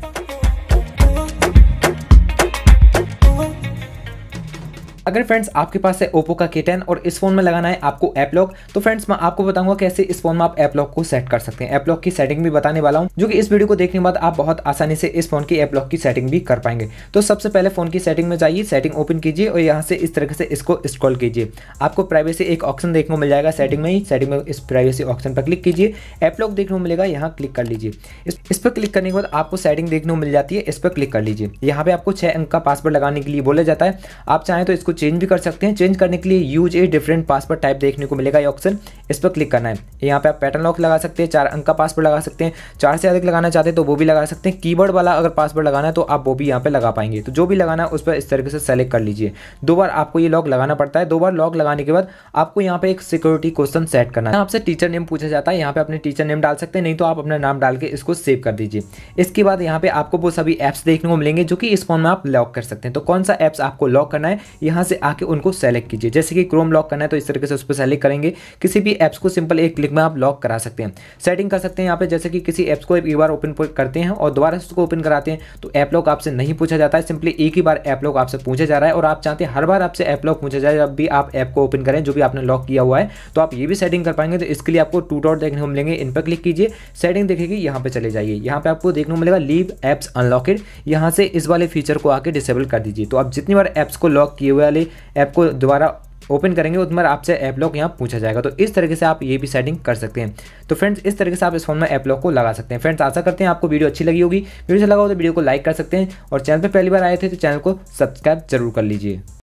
Thank you. अगर friends आपके पास है ओप्पो का के और इस फोन में लगाना है आपको ऐप लॉक तो फ्रेंड्स मैं आपको बताऊंगा कैसे इस फोन में आप ऐप लॉक को सेट कर सकते हैं ऐप लॉक की सेटिंग भी बताने वाला हूँ जो कि इस वीडियो को देखने के बाद आप बहुत आसानी से इस फोन की ऐप लॉक की सेटिंग भी कर पाएंगे तो सबसे पहले फोन की सेटिंग में जाइए सेटिंग ओपन कीजिए और यहाँ से इस तरह से इसको स्क्रॉल कीजिए आपको प्राइवेसी एक ऑप्शन देखने को मिल जाएगा सेटिंग में ही सेटिंग में इस प्राइवेसी ऑप्शन पर क्लिक कीजिए ऐप लॉक देखने को मिलेगा यहाँ क्लिक कर लीजिए इस पर क्लिक करने के बाद आपको सेटिंग देखने को मिल जाती है इस पर क्लिक कर लीजिए यहाँ पे आपको छह अंक का पासवर्ड लगाने के लिए बोला जाता है आप चाहें तो इसको चेंज भी कर सकते हैं चेंज करने के लिए use a different password type देखने को मिलेगा ये ऑप्शन इस पर क्लिक करना है यहाँ पे आप पैटर्न लॉक लगा सकते हैं चार अंक का पासवर्ड लगा सकते हैं चार से अधिक लगाना चाहते हैं तो वो भी लगा सकते हैं कीबोर्ड वाला अगर पासवर्ड लगाना है तो आप वो भी यहाँ पर लगा पाएंगे तो जो भी लगाना है उस पर इस तरीके से सेलेक्ट कर लीजिए दो बार आपको ये लॉक लगाना पड़ता है दो बार लॉक लगाने के बाद आपको यहाँ पे एक सिक्योरिटी क्वेश्चन सेट करना है आपसे टीचर नेम पूछा जाता है यहाँ पे अपने टीचर नेम डाल सकते हैं नहीं तो आप अपना नाम डाल के इसको सेव कर दीजिए इसके बाद यहाँ पे आपको वो सभी एप्स देखने को मिलेंगे जो कि इस फोन में आप लॉक कर सकते हैं तो कौन सा ऐप्स आपको लॉक करना है यहाँ यहाँ से आके उनको सेलेक्ट कीजिए जैसे कि क्रोम लॉक करना है तो इस तरीके से उस पर सेलेक्ट करेंगे किसी भी ऐप्स को सिंपल एक क्लिक में आप लॉक करा सकते हैं सेटिंग कर सकते हैं यहाँ पे जैसे कि किसी ऐप्स को एक बार ओपन करते हैं और दोबारा उसको ओपन कराते हैं तो ऐप लॉक आपसे नहीं पूछा जाता है सिंपली एक ही बार ऐप लॉक आपसे पूछा जा रहा है और आप चाहते हैं हर बार आपसे ऐप लॉक पूछा जाए जब भी आप ऐप को ओपन करें जो भी आपने लॉक किया हुआ है तो आप ये भी सेटिंग कर पाएंगे तो इसके लिए आपको टू डॉट देखने को मिलेंगे इन पर क्लिक कीजिए सेटिंग देखेगी यहाँ पर चले जाइए यहाँ पर आपको देखने को मिलेगा लीव एप्स अनलॉकेड यहाँ से इस वाले फीचर को आके डिसेबल कर दीजिए तो आप जितनी बार एप्स को लॉक किए हुए वाले ऐप को दोबारा ओपन करेंगे उस पर आपसे ऐप लॉक यहाँ पूछा जाएगा तो इस तरीके से आप ये भी सेटिंग कर सकते हैं तो फ्रेंड्स इस तरीके से आप इस फोन में ऐप लॉक को लगा सकते हैं फ्रेंड्स आशा करते हैं आपको वीडियो अच्छी लगी होगी वीडियो से अच्छा लगा हो तो वीडियो को लाइक कर सकते हैं और चैनल पर पहली बार आए थे तो चैनल को सब्सक्राइब जरूर कर लीजिए